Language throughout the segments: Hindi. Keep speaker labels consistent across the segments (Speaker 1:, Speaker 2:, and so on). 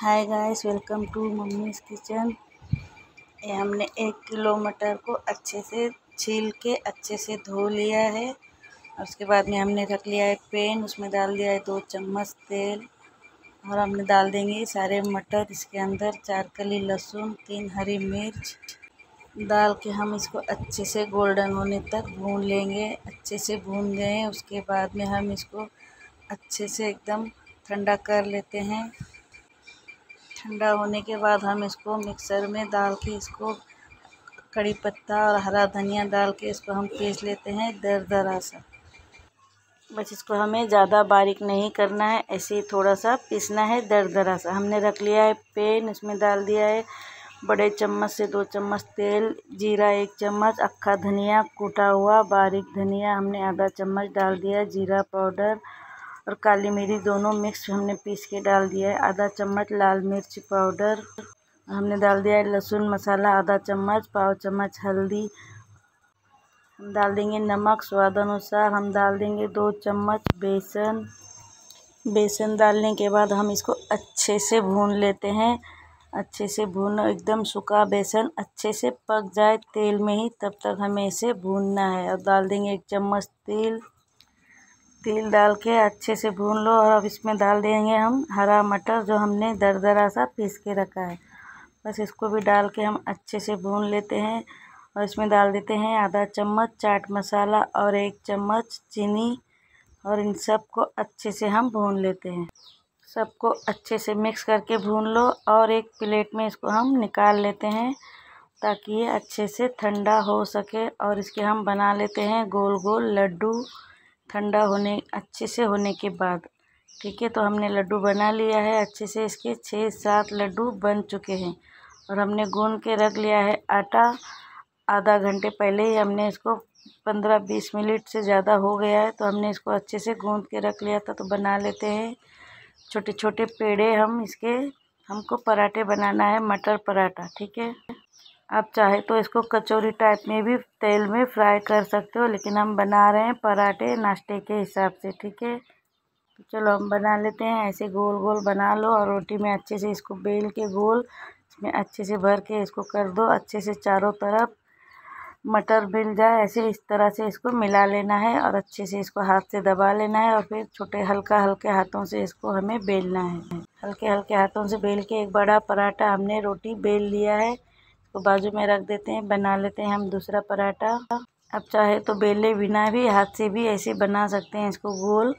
Speaker 1: hi guys welcome to mummy's kitchen ये हमने एक किलो मटर को अच्छे से छील के अच्छे से धो लिया है और उसके बाद में हमने रख लिया है पेन उसमें डाल दिया है दो चम्मच तेल और हमने डाल देंगे सारे मटर इसके अंदर चार कली लहसुन तीन हरी मिर्च डाल के हम इसको अच्छे से गोल्डन होने तक भून लेंगे अच्छे से भून गए उसके बाद में हम इसको अच्छे से एकदम ठंडा कर लेते हैं ठंडा होने के बाद हम इसको मिक्सर में डाल के इसको कड़ी पत्ता और हरा धनिया डाल के इसको हम पीस लेते हैं दर दरा सा बस इसको हमें ज़्यादा बारीक नहीं करना है ऐसे ही थोड़ा सा पीसना है दर दरा सा हमने रख लिया है पेन इसमें डाल दिया है बड़े चम्मच से दो चम्मच तेल जीरा एक चम्मच अक्खा धनिया कूटा हुआ बारीक धनिया हमने आधा चम्मच डाल दिया जीरा पाउडर और काली मिर्च दोनों मिक्स हमने पीस के डाल दिया है आधा चम्मच लाल मिर्च पाउडर हमने डाल दिया है लहसुन मसाला आधा चम्मच पाव चम्मच हल्दी हम डाल देंगे नमक स्वाद अनुसार हम डाल देंगे दो चम्मच बेसन बेसन डालने के बाद हम इसको अच्छे से भून लेते हैं अच्छे से भूनो एकदम सूखा बेसन अच्छे से पक जाए तेल में ही तब तक हमें इसे भूनना है और डाल देंगे एक चम्मच तेल तेल डाल के अच्छे से भून लो और अब इसमें डाल देंगे हम हरा मटर जो हमने दरदरा सा पीस के रखा है बस इसको भी डाल के हम अच्छे से भून लेते हैं और इसमें डाल देते हैं आधा चम्मच चाट मसाला और एक चम्मच चीनी और इन सबको अच्छे से हम भून लेते हैं सबको अच्छे से मिक्स करके भून लो और एक प्लेट में इसको हम निकाल लेते हैं ताकि ये अच्छे से ठंडा हो सके और इसके हम बना लेते हैं गोल गोल लड्डू ठंडा होने अच्छे से होने के बाद ठीक है तो हमने लड्डू बना लिया है अच्छे से इसके छः सात लड्डू बन चुके हैं और हमने गून के रख लिया है आटा आधा घंटे पहले ही हमने इसको पंद्रह बीस मिनट से ज़्यादा हो गया है तो हमने इसको अच्छे से गूँद के रख लिया था तो बना लेते हैं छोटे छोटे पेड़े हम इसके हमको पराठे बनाना है मटर पराठा ठीक है आप चाहे तो इसको कचौरी टाइप में भी तेल में फ्राई कर सकते हो लेकिन हम बना रहे हैं पराठे नाश्ते के हिसाब से ठीक है तो चलो हम बना लेते हैं ऐसे गोल गोल बना लो और रोटी में अच्छे से इसको बेल के गोल इसमें अच्छे से भर के इसको कर दो अच्छे से चारों तरफ मटर मिल जाए ऐसे इस तरह से इसको मिला लेना है और अच्छे से इसको हाथ से दबा लेना है और फिर छोटे हल्का हल्के हाथों से इसको हमें बेलना है हल्के हल्के हाथों से बेल के एक बड़ा पराठा हमने रोटी बेल लिया है इसको बाजू में रख देते हैं बना लेते हैं हम दूसरा पराठा अब चाहे तो बेले बिना भी हाथ से भी ऐसे बना सकते हैं इसको गोल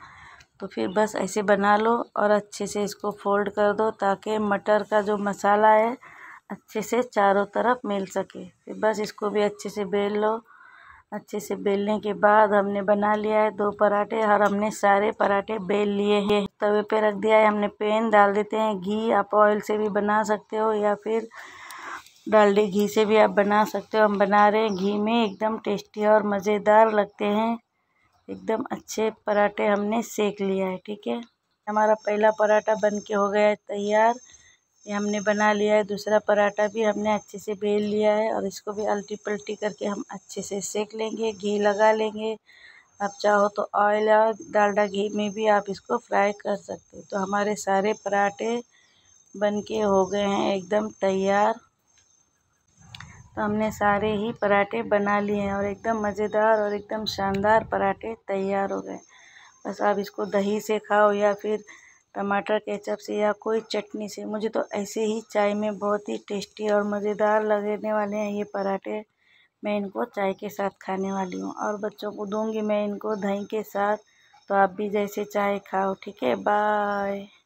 Speaker 1: तो फिर बस ऐसे बना लो और अच्छे से इसको फोल्ड कर दो ताकि मटर का जो मसाला है अच्छे से चारों तरफ मिल सके फिर बस इसको भी अच्छे से बेल लो अच्छे से बेलने के बाद हमने बना लिया है दो पराठे और हमने सारे पराठे बेल लिए हैं तवे पे रख दिया है हमने पेन डाल देते हैं घी आप ऑयल से भी बना सकते हो या फिर डालडे घी से भी आप बना सकते हो हम बना रहे हैं घी में एकदम टेस्टी और मज़ेदार लगते हैं एकदम अच्छे पराठे हमने सेक लिया है ठीक है हमारा पहला पराठा बन के हो गया है तैयार ये हमने बना लिया है दूसरा पराठा भी हमने अच्छे से बेल लिया है और इसको भी अल्टी पल्टी करके हम अच्छे से सेक लेंगे घी लगा लेंगे आप चाहो तो ऑयल और डालडा घी में भी आप इसको फ्राई कर सकते हो तो हमारे सारे पराठे बन के हो गए हैं एकदम तैयार तो हमने सारे ही पराठे बना लिए हैं और एकदम मज़ेदार और एकदम शानदार पराठे तैयार हो गए बस आप इसको दही से खाओ या फिर टमाटर केचप से या कोई चटनी से मुझे तो ऐसे ही चाय में बहुत ही टेस्टी और मज़ेदार लगने वाले हैं ये पराठे मैं इनको चाय के साथ खाने वाली हूँ और बच्चों को दूँगी मैं इनको दही के साथ तो आप भी जैसे चाय खाओ ठीक है बाय